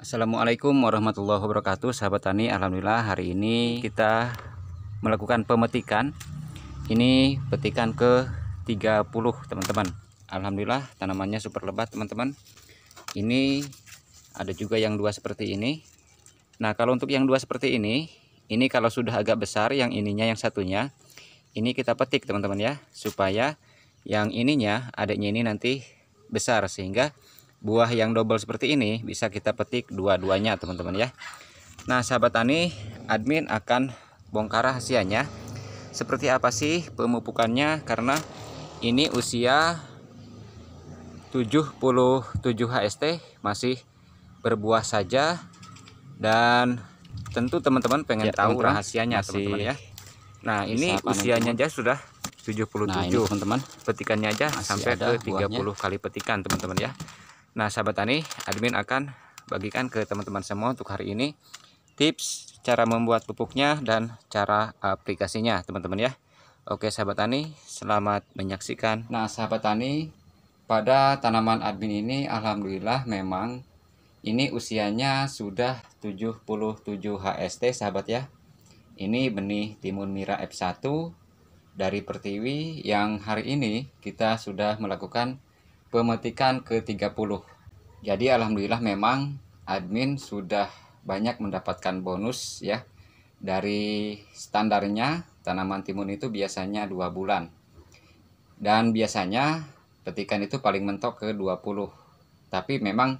Assalamualaikum warahmatullahi wabarakatuh sahabat tani Alhamdulillah hari ini kita melakukan pemetikan ini petikan ke 30 teman-teman Alhamdulillah tanamannya super lebat teman-teman ini ada juga yang dua seperti ini Nah kalau untuk yang dua seperti ini ini kalau sudah agak besar yang ininya yang satunya ini kita petik teman-teman ya supaya yang ininya adiknya ini nanti besar sehingga buah yang double seperti ini bisa kita petik dua-duanya teman-teman ya nah sahabat tani admin akan bongkar rahasianya seperti apa sih pemupukannya karena ini usia 77 HST masih berbuah saja dan tentu teman-teman pengen ya, tahu rahasianya teman-teman ya nah ini usianya aja sudah 77 nah, teman-teman petikannya aja sampai ke 30 buahnya. kali petikan teman-teman ya Nah, sahabat tani, admin akan bagikan ke teman-teman semua untuk hari ini tips cara membuat pupuknya dan cara aplikasinya, teman-teman ya. Oke, sahabat tani, selamat menyaksikan. Nah, sahabat tani, pada tanaman admin ini alhamdulillah memang ini usianya sudah 77 HST, sahabat ya. Ini benih timun mira F1 dari Pertiwi yang hari ini kita sudah melakukan pemetikan ke-30. Jadi alhamdulillah memang admin sudah banyak mendapatkan bonus ya. Dari standarnya tanaman timun itu biasanya 2 bulan. Dan biasanya petikan itu paling mentok ke 20. Tapi memang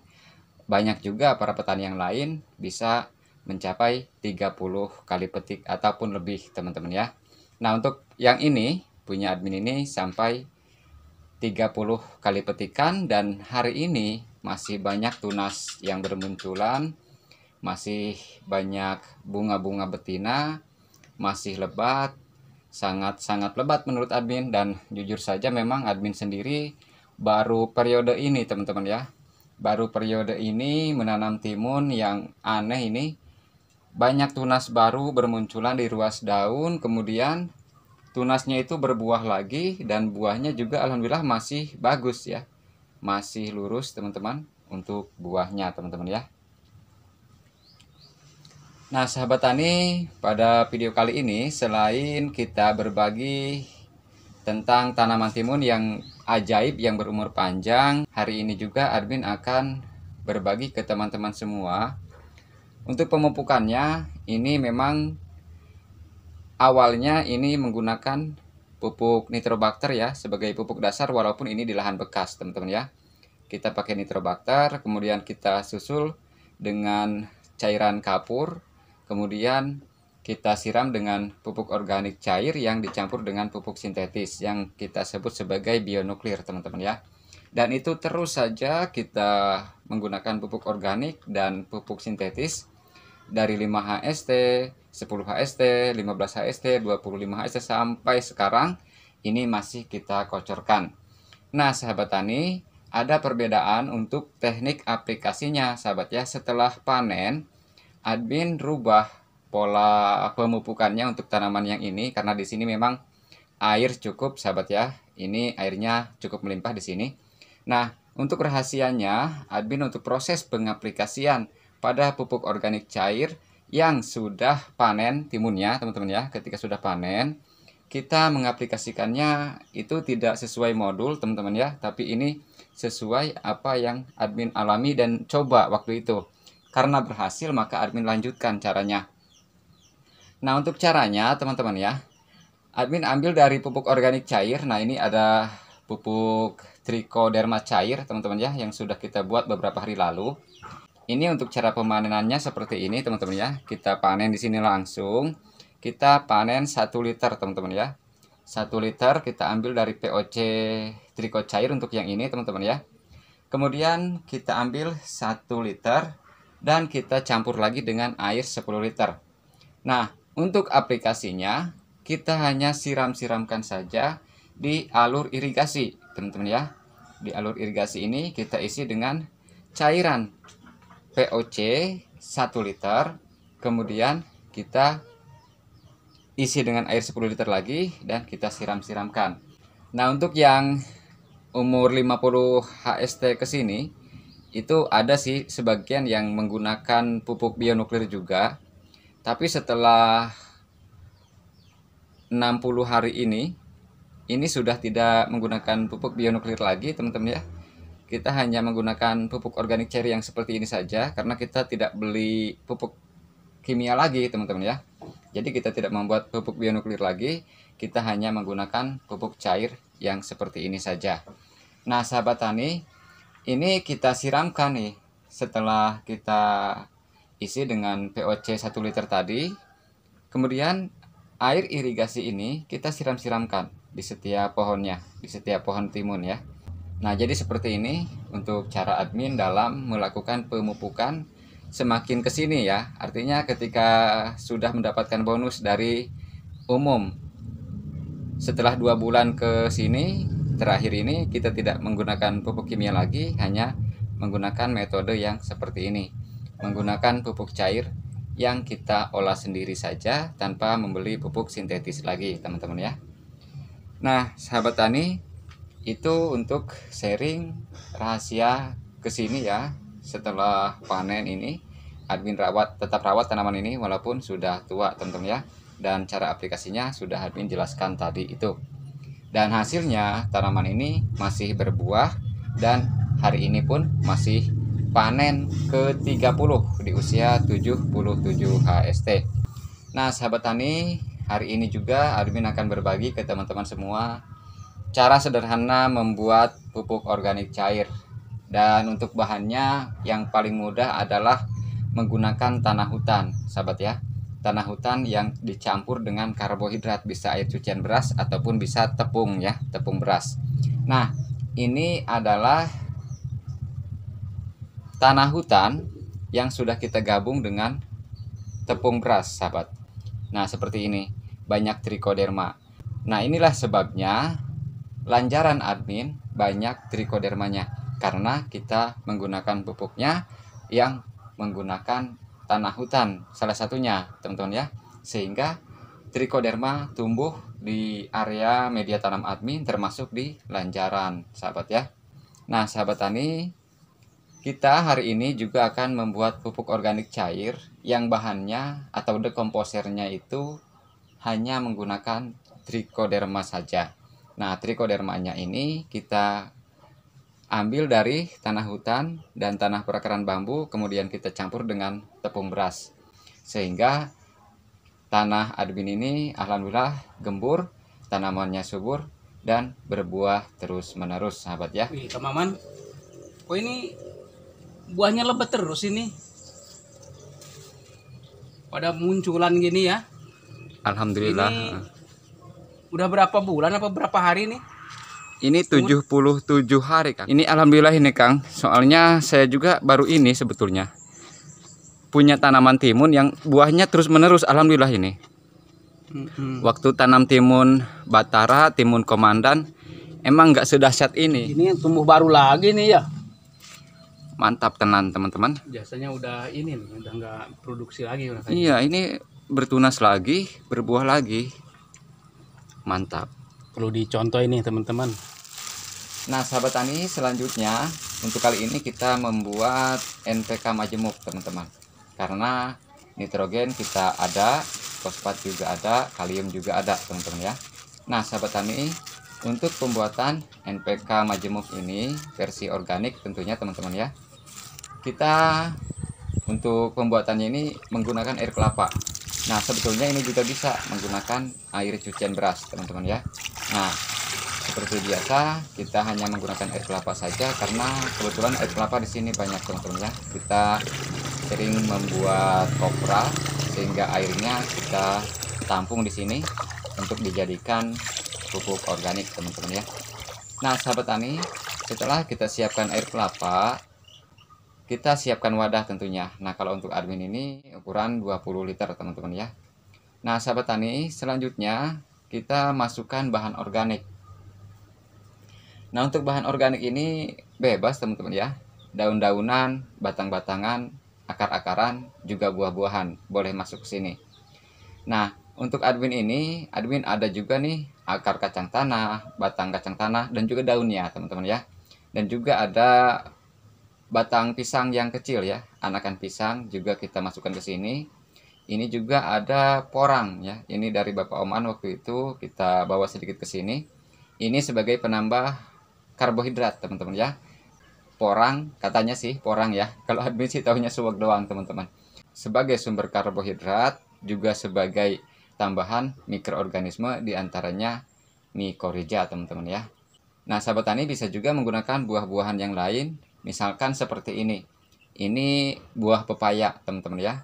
banyak juga para petani yang lain bisa mencapai 30 kali petik ataupun lebih teman-teman ya. Nah untuk yang ini punya admin ini sampai 30 kali petikan dan hari ini masih banyak tunas yang bermunculan masih banyak bunga-bunga betina masih lebat sangat-sangat lebat menurut admin dan jujur saja memang admin sendiri baru periode ini teman-teman ya baru periode ini menanam timun yang aneh ini banyak tunas baru bermunculan di ruas daun kemudian tunasnya itu berbuah lagi dan buahnya juga alhamdulillah masih bagus ya masih lurus teman-teman untuk buahnya teman-teman ya nah sahabat tani pada video kali ini selain kita berbagi tentang tanaman timun yang ajaib yang berumur panjang hari ini juga admin akan berbagi ke teman-teman semua untuk pemupukannya ini memang awalnya ini menggunakan pupuk nitrobakter ya sebagai pupuk dasar walaupun ini di lahan bekas teman-teman ya kita pakai nitrobakter kemudian kita susul dengan cairan kapur kemudian kita siram dengan pupuk organik cair yang dicampur dengan pupuk sintetis yang kita sebut sebagai bionuklir teman-teman ya dan itu terus saja kita menggunakan pupuk organik dan pupuk sintetis dari 5HST 10 HST, 15 HST, 25 HST sampai sekarang ini masih kita kocorkan. Nah, sahabat tani, ada perbedaan untuk teknik aplikasinya, sahabat ya. Setelah panen, admin rubah pola pemupukannya untuk tanaman yang ini karena di sini memang air cukup, sahabat ya. Ini airnya cukup melimpah di sini. Nah, untuk rahasianya, admin untuk proses pengaplikasian pada pupuk organik cair yang sudah panen timunnya teman-teman ya ketika sudah panen kita mengaplikasikannya itu tidak sesuai modul teman-teman ya tapi ini sesuai apa yang admin alami dan coba waktu itu karena berhasil maka admin lanjutkan caranya nah untuk caranya teman-teman ya admin ambil dari pupuk organik cair nah ini ada pupuk trichoderma cair teman-teman ya yang sudah kita buat beberapa hari lalu ini untuk cara pemanenannya seperti ini teman-teman ya. Kita panen di sini langsung. Kita panen 1 liter teman-teman ya. 1 liter kita ambil dari POC triko cair untuk yang ini teman-teman ya. Kemudian kita ambil 1 liter dan kita campur lagi dengan air 10 liter. Nah, untuk aplikasinya kita hanya siram-siramkan saja di alur irigasi, teman-teman ya. Di alur irigasi ini kita isi dengan cairan POC 1 liter kemudian kita isi dengan air 10 liter lagi dan kita siram-siramkan nah untuk yang umur 50 HST ke sini itu ada sih sebagian yang menggunakan pupuk bionuklir juga tapi setelah 60 hari ini ini sudah tidak menggunakan pupuk bionuklir lagi teman-teman ya kita hanya menggunakan pupuk organik cherry yang seperti ini saja karena kita tidak beli pupuk kimia lagi teman-teman ya jadi kita tidak membuat pupuk bionuklir lagi kita hanya menggunakan pupuk cair yang seperti ini saja nah sahabat tani ini kita siramkan nih setelah kita isi dengan POC 1 liter tadi kemudian air irigasi ini kita siram-siramkan di setiap pohonnya di setiap pohon timun ya Nah, jadi seperti ini untuk cara admin dalam melakukan pemupukan semakin ke sini ya. Artinya ketika sudah mendapatkan bonus dari umum setelah dua bulan ke sini terakhir ini kita tidak menggunakan pupuk kimia lagi hanya menggunakan metode yang seperti ini menggunakan pupuk cair yang kita olah sendiri saja tanpa membeli pupuk sintetis lagi teman-teman ya nah sahabat tani itu untuk sharing rahasia ke sini ya setelah panen ini admin rawat tetap rawat tanaman ini walaupun sudah tua teman-teman ya dan cara aplikasinya sudah admin jelaskan tadi itu dan hasilnya tanaman ini masih berbuah dan hari ini pun masih panen ke-30 di usia 77 HST nah sahabat tani hari ini juga admin akan berbagi ke teman-teman semua cara sederhana membuat pupuk organik cair. Dan untuk bahannya yang paling mudah adalah menggunakan tanah hutan, sahabat ya. Tanah hutan yang dicampur dengan karbohidrat, bisa air cucian beras ataupun bisa tepung ya, tepung beras. Nah, ini adalah tanah hutan yang sudah kita gabung dengan tepung beras, sahabat. Nah, seperti ini, banyak trichoderma Nah, inilah sebabnya lanjaran admin banyak trichodermanya karena kita menggunakan pupuknya yang menggunakan tanah hutan salah satunya teman-teman ya sehingga trichoderma tumbuh di area media tanam admin termasuk di lanjaran sahabat ya nah sahabat tani kita hari ini juga akan membuat pupuk organik cair yang bahannya atau dekomposernya itu hanya menggunakan trichoderma saja. Nah, trikodermanya ini kita ambil dari tanah hutan dan tanah perakaran bambu, kemudian kita campur dengan tepung beras. Sehingga tanah admin ini alhamdulillah gembur, tanamannya subur dan berbuah terus-menerus, sahabat ya. Wih, Kamaman. Kok oh, ini buahnya lebat terus ini? Pada munculan gini ya. Alhamdulillah. Ini udah berapa bulan apa berapa hari nih ini 77 hari Kang. Ini alhamdulillah ini Kang. Soalnya saya juga baru ini sebetulnya. Punya tanaman timun yang buahnya terus-menerus alhamdulillah ini. Waktu tanam timun Batara, timun Komandan emang nggak sedahsyat ini. Ini yang tumbuh baru lagi nih ya. Mantap tenan teman-teman. Biasanya udah ini udah nggak produksi lagi. Iya, ini bertunas lagi, berbuah lagi mantap perlu dicontoh ini teman-teman nah sahabat tani selanjutnya untuk kali ini kita membuat NPK majemuk teman-teman karena nitrogen kita ada fosfat juga ada kalium juga ada teman-teman ya nah sahabat tani untuk pembuatan NPK majemuk ini versi organik tentunya teman-teman ya kita untuk pembuatannya ini menggunakan air kelapa Nah, sebetulnya ini juga bisa menggunakan air cucian beras, teman-teman ya. Nah, seperti biasa, kita hanya menggunakan air kelapa saja karena kebetulan air kelapa di sini banyak, teman-teman ya. Kita sering membuat kopra sehingga airnya kita tampung di sini untuk dijadikan pupuk organik, teman-teman ya. Nah, sahabat tani, setelah kita siapkan air kelapa kita siapkan wadah tentunya nah kalau untuk admin ini ukuran 20 liter teman-teman ya nah sahabat tani selanjutnya kita masukkan bahan organik nah untuk bahan organik ini bebas teman-teman ya daun-daunan batang-batangan akar-akaran juga buah-buahan boleh masuk ke sini nah untuk admin ini admin ada juga nih akar kacang tanah batang kacang tanah dan juga daunnya teman-teman ya dan juga ada batang pisang yang kecil ya, anakan pisang juga kita masukkan ke sini. Ini juga ada porang ya. Ini dari Bapak Oman waktu itu kita bawa sedikit ke sini. Ini sebagai penambah karbohidrat, teman-teman ya. Porang katanya sih porang ya. Kalau admin sih tahunya suwak doang, teman-teman. Sebagai sumber karbohidrat juga sebagai tambahan mikroorganisme diantaranya mikorija teman-teman ya. Nah sahabat tani bisa juga menggunakan buah-buahan yang lain Misalkan seperti ini. Ini buah pepaya, teman-teman ya.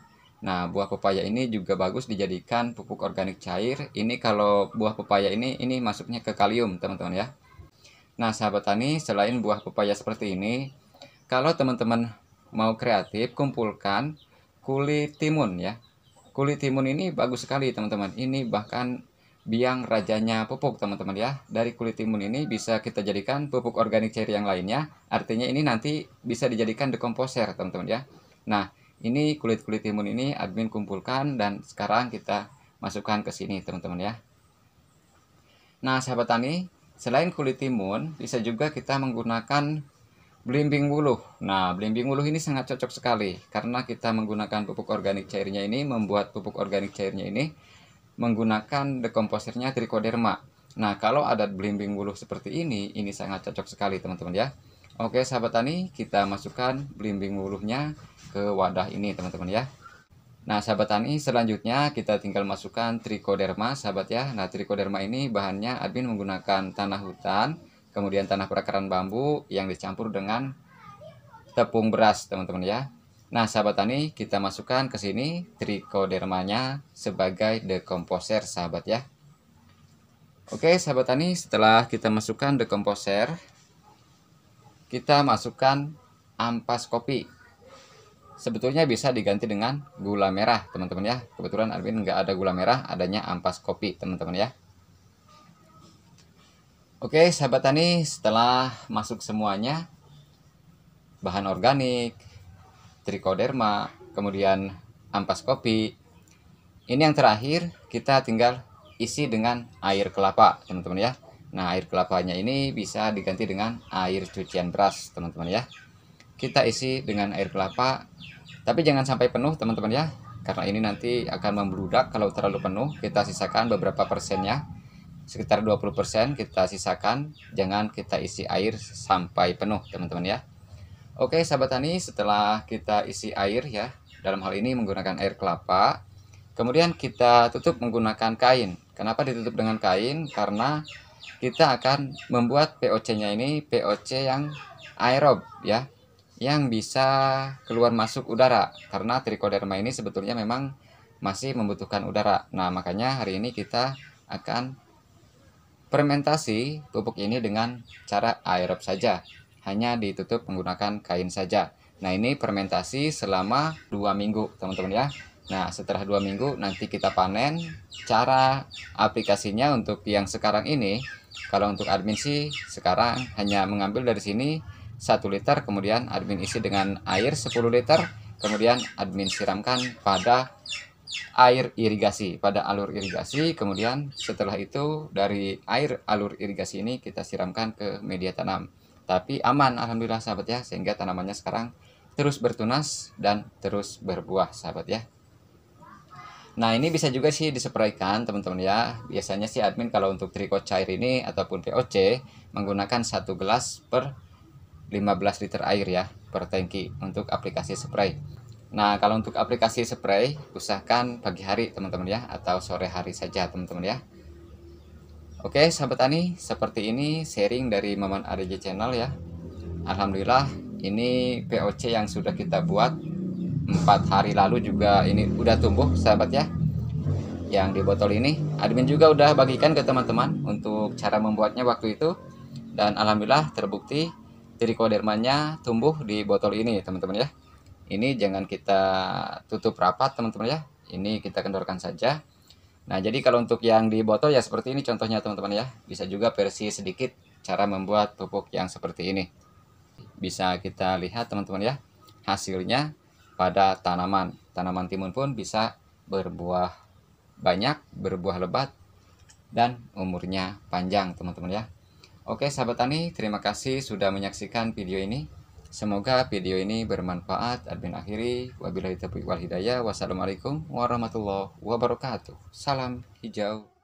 Nah, buah pepaya ini juga bagus dijadikan pupuk organik cair. Ini kalau buah pepaya ini ini masuknya ke kalium, teman-teman ya. Nah, sahabat tani, selain buah pepaya seperti ini, kalau teman-teman mau kreatif, kumpulkan kulit timun ya. Kulit timun ini bagus sekali, teman-teman. Ini bahkan biang rajanya pupuk teman-teman ya dari kulit timun ini bisa kita jadikan pupuk organik cair yang lainnya artinya ini nanti bisa dijadikan dekomposer teman-teman ya nah ini kulit-kulit timun ini admin kumpulkan dan sekarang kita masukkan ke sini teman-teman ya nah sahabat tani selain kulit timun bisa juga kita menggunakan belimbing wuluh nah belimbing wuluh ini sangat cocok sekali karena kita menggunakan pupuk organik cairnya ini membuat pupuk organik cairnya ini menggunakan dekomposernya trichoderma. Nah, kalau ada belimbing buluh seperti ini, ini sangat cocok sekali teman-teman ya. Oke, sahabat tani, kita masukkan belimbing buluhnya ke wadah ini teman-teman ya. Nah, sahabat tani, selanjutnya kita tinggal masukkan trichoderma, sahabat ya. Nah, trichoderma ini bahannya admin menggunakan tanah hutan, kemudian tanah perakaran bambu yang dicampur dengan tepung beras, teman-teman ya. Nah, sahabat tani, kita masukkan ke sini trichodermanya sebagai dekomposer, sahabat ya. Oke, sahabat tani, setelah kita masukkan dekomposer, kita masukkan ampas kopi. Sebetulnya bisa diganti dengan gula merah, teman-teman ya. Kebetulan Arvin nggak ada gula merah, adanya ampas kopi, teman-teman ya. Oke, sahabat tani, setelah masuk semuanya, bahan organik, trichoderma, kemudian ampas kopi. Ini yang terakhir kita tinggal isi dengan air kelapa, teman-teman ya. Nah, air kelapanya ini bisa diganti dengan air cucian beras, teman-teman ya. Kita isi dengan air kelapa, tapi jangan sampai penuh, teman-teman ya. Karena ini nanti akan membludak kalau terlalu penuh, kita sisakan beberapa persennya. Sekitar 20% kita sisakan, jangan kita isi air sampai penuh, teman-teman ya. Oke sahabat tani setelah kita isi air ya dalam hal ini menggunakan air kelapa kemudian kita tutup menggunakan kain kenapa ditutup dengan kain karena kita akan membuat POC nya ini POC yang aerob ya yang bisa keluar masuk udara karena trichoderma ini sebetulnya memang masih membutuhkan udara nah makanya hari ini kita akan fermentasi pupuk ini dengan cara aerob saja hanya ditutup menggunakan kain saja. Nah ini fermentasi selama dua minggu teman-teman ya. Nah setelah dua minggu nanti kita panen. Cara aplikasinya untuk yang sekarang ini, kalau untuk admin sih sekarang hanya mengambil dari sini satu liter kemudian admin isi dengan air 10 liter kemudian admin siramkan pada air irigasi pada alur irigasi kemudian setelah itu dari air alur irigasi ini kita siramkan ke media tanam tapi aman alhamdulillah sahabat ya sehingga tanamannya sekarang terus bertunas dan terus berbuah sahabat ya nah ini bisa juga sih disepraikan teman-teman ya biasanya sih admin kalau untuk trikot cair ini ataupun VOC menggunakan satu gelas per 15 liter air ya per tangki untuk aplikasi spray nah kalau untuk aplikasi spray usahakan pagi hari teman-teman ya atau sore hari saja teman-teman ya Oke, sahabat Tani, seperti ini sharing dari Maman ADJ Channel ya. Alhamdulillah, ini POC yang sudah kita buat empat hari lalu juga ini udah tumbuh, sahabat ya. Yang di botol ini, admin juga udah bagikan ke teman-teman untuk cara membuatnya waktu itu. Dan alhamdulillah terbukti trikodermanya tumbuh di botol ini, teman-teman ya. Ini jangan kita tutup rapat, teman-teman ya. Ini kita kendorkan saja Nah, jadi kalau untuk yang di botol ya seperti ini contohnya teman-teman ya. Bisa juga versi sedikit cara membuat pupuk yang seperti ini. Bisa kita lihat teman-teman ya, hasilnya pada tanaman. Tanaman timun pun bisa berbuah banyak, berbuah lebat, dan umurnya panjang teman-teman ya. Oke sahabat tani, terima kasih sudah menyaksikan video ini. Semoga video ini bermanfaat. Admin akhiri. Wabillahi taufiq wal hidayah. Wassalamualaikum warahmatullahi wabarakatuh. Salam hijau.